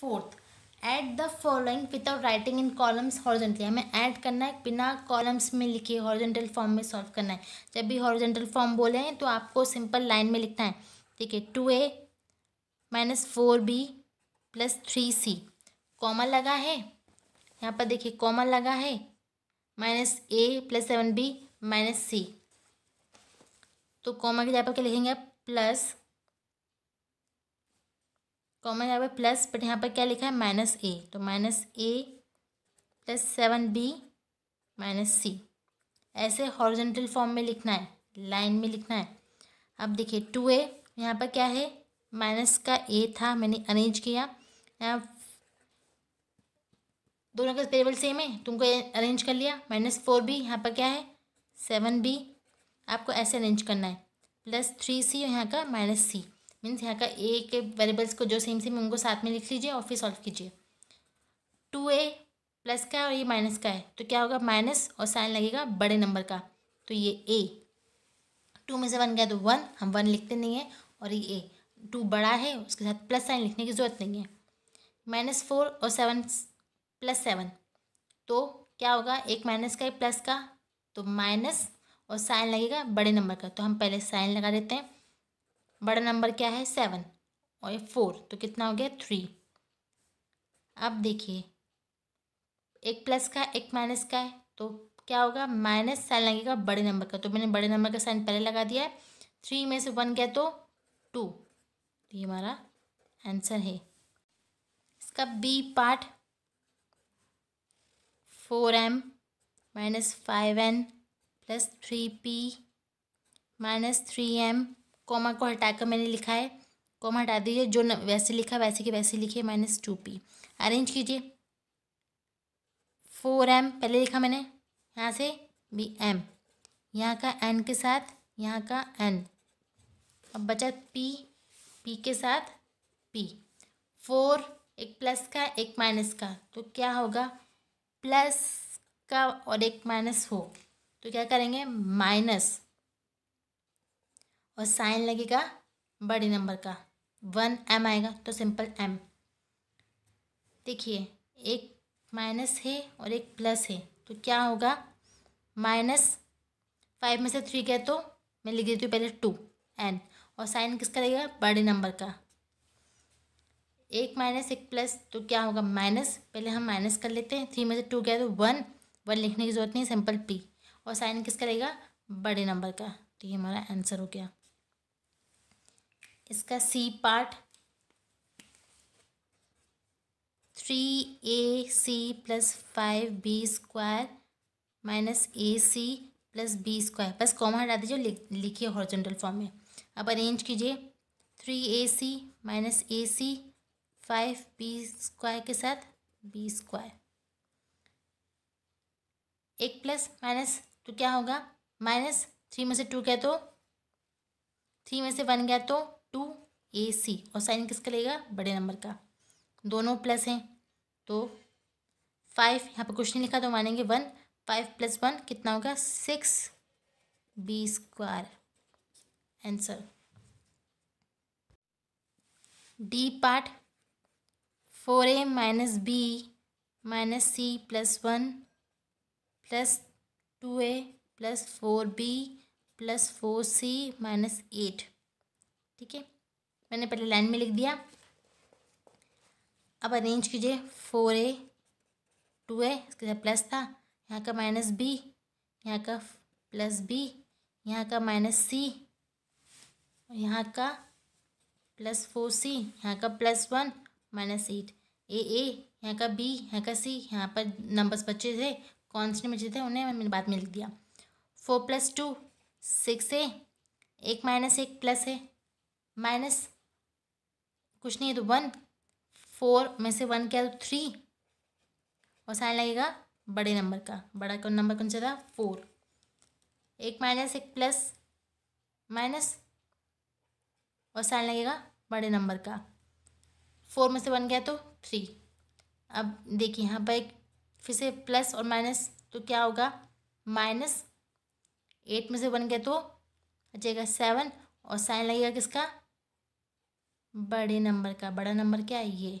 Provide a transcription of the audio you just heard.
fourth add the following without writing in columns horizontally हमें add करना है बिना कॉलम्स में लिखे हॉर्जेंटल फॉर्म में सॉल्व करना है जब भी हॉर्जेंटल फॉर्म बोले हैं तो आपको सिंपल लाइन में लिखना है ठीक है two a minus four b plus three c common लगा है यहाँ पर देखिए कॉमन लगा है minus a plus seven b minus c तो कॉमन के जगह पर क्या लिखेंगे प्लस कॉमन यहाँ पर प्लस बट यहाँ पर क्या लिखा है माइनस ए तो minus a plus seven b minus c ऐसे हॉर्जेंटल फॉर्म में लिखना है लाइन में लिखना है अब देखिए टू ए यहाँ पर क्या है माइनस का ए था मैंने अरेंज किया यहाँ दोनों का टेबल सेम है तुमको अरेंज कर लिया माइनस फोर बी यहाँ पर क्या है सेवन बी आपको ऐसे अरेंज करना है प्लस थ्री सी यहाँ का माइनस सी मीन्स यहाँ का ए के वेरिएबल्स को जो सेम सेम उनको साथ में लिख लीजिए और फिर सॉल्व कीजिए टू ए प्लस का है और ये माइनस का है तो क्या होगा माइनस और साइन लगेगा बड़े नंबर का तो ये ए टू में से वन गया तो वन हम वन लिखते नहीं है और ये ए टू बड़ा है उसके साथ प्लस साइन लिखने की ज़रूरत नहीं है माइनस फोर और सेवन प्लस सेवन तो क्या होगा एक माइनस का एक प्लस का तो माइनस और साइन लगेगा बड़े नंबर का तो हम पहले साइन लगा देते हैं बड़ा नंबर क्या है सेवन और ये फोर तो कितना हो गया थ्री अब देखिए एक प्लस का एक माइनस का है तो क्या होगा माइनस साइन लगेगा बड़े नंबर का तो मैंने बड़े नंबर का साइन पहले लगा दिया है थ्री में से वन गया तो टू तो ये हमारा आंसर है इसका b part four m minus five n plus three p minus three m comma को हटाकर मैंने लिखा है कॉमा हटा दीजिए जो न, वैसे लिखा वैसे के वैसे है माइनस टू पी अरेंज कीजिए फोर एम पहले लिखा मैंने यहाँ से बी एम यहाँ का एन के साथ यहाँ का एन अब बचा पी पी के साथ पी फोर एक प्लस का एक माइनस का तो क्या होगा प्लस का और एक माइनस हो तो क्या करेंगे माइनस और साइन लगेगा बड़े नंबर का वन एम आएगा तो सिंपल एम देखिए एक माइनस है और एक प्लस है तो क्या होगा माइनस फाइव में से थ्री गया तो मैं लिख देती हूँ पहले टू एन और साइन किसका लगेगा बड़े नंबर का एक माइनस एक प्लस तो क्या होगा माइनस पहले हम माइनस कर लेते हैं थ्री में से टू गया तो वन वन लिखने की ज़रूरत नहीं सिंपल पी और साइन किसका रहेगा बड़े नंबर का तो ये हमारा आंसर हो गया इसका c part three a c plus five b square minus a c plus b square बस कॉमन हटा दीजिए लिखिए हॉरिजेंटल फॉर्म में अब अरेंज कीजिए three a c minus a c five b square के साथ बी स्क्वायर एक प्लस माइनस तो क्या होगा माइनस थ्री में से टू गया तो थ्री में से वन गया तो टू ए सी और साइन किसका लेगा बड़े नंबर का दोनों प्लस हैं तो फाइव यहाँ पर कुछ नहीं लिखा तो मानेंगे वन फाइव प्लस वन कितना होगा six b square answer d part four a minus b minus c plus one plus two a plus four b plus four c minus eight ठीक है मैंने पहले लाइन में लिख दिया अब अरेंज कीजिए फोर ए टू ए इसके जब प्लस था यहाँ का माइनस बी यहाँ का प्लस बी यहाँ का माइनस सी यहाँ का प्लस फोर सी यहाँ का plus one minus eight a a यहाँ का बी यहाँ का सी यहाँ पर नंबर्स बचे थे कौन से बचे थे उन्हें मैंने बाद में लिख दिया four plus two six a एक माइनस एक प्लस है माइनस कुछ नहीं है तो वन फोर में से वन क्या तो थ्री और साइन लगेगा बड़े नंबर का बड़ा कौन नंबर कौन सा था फोर एक माइनस एक प्लस माइनस और साइन लगेगा बड़े नंबर का फोर में से वन गया तो थ्री अब देखिए यहाँ पर एक फिर से प्लस और माइनस तो क्या होगा माइनस एट में से वन गया तो बचेगा जाएगा सेवन और साइन लगेगा किसका बड़े नंबर का बड़ा नंबर क्या है ये